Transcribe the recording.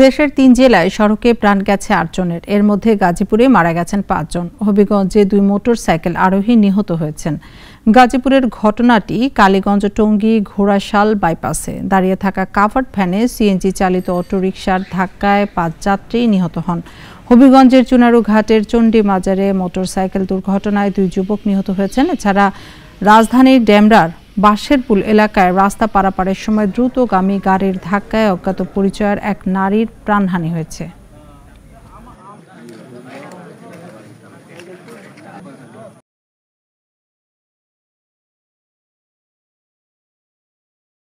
দেশের তিন জেলায় সড়কে প্রাণ গেছে আটজনের এর মধ্যে গাজীপুরে মারা গেছেন পাঁচজন হবিগঞ্জে দুই মোটর সাইকেল আরোহী নিহত হয়েছেন গাজীপুরের ঘটনাটি কালীগঞ্জ টঙ্গী ঘোড়াশাল বাইপাসে দাঁড়িয়ে থাকা কাভার্ড ভ্যানে সিএনজি চালিত অটোরিকশার ধাক্কায় পাঁচ যাত্রী নিহত হন হবিগঞ্জের চুনারু ঘাটের চণ্ডী মাজারে মোটর সাইকেল দুর্ঘটনায় দুই যুবক নিহত হয়েছেন এছাড়া রাজধানীর ডেমরার বাঁশেরপুল এলাকায় রাস্তা পারাপারের সময় দ্রুতগামী গাড়ির ধাক্কায় অজ্ঞাত পরিচয়ের এক নারীর প্রাণহানি হয়েছে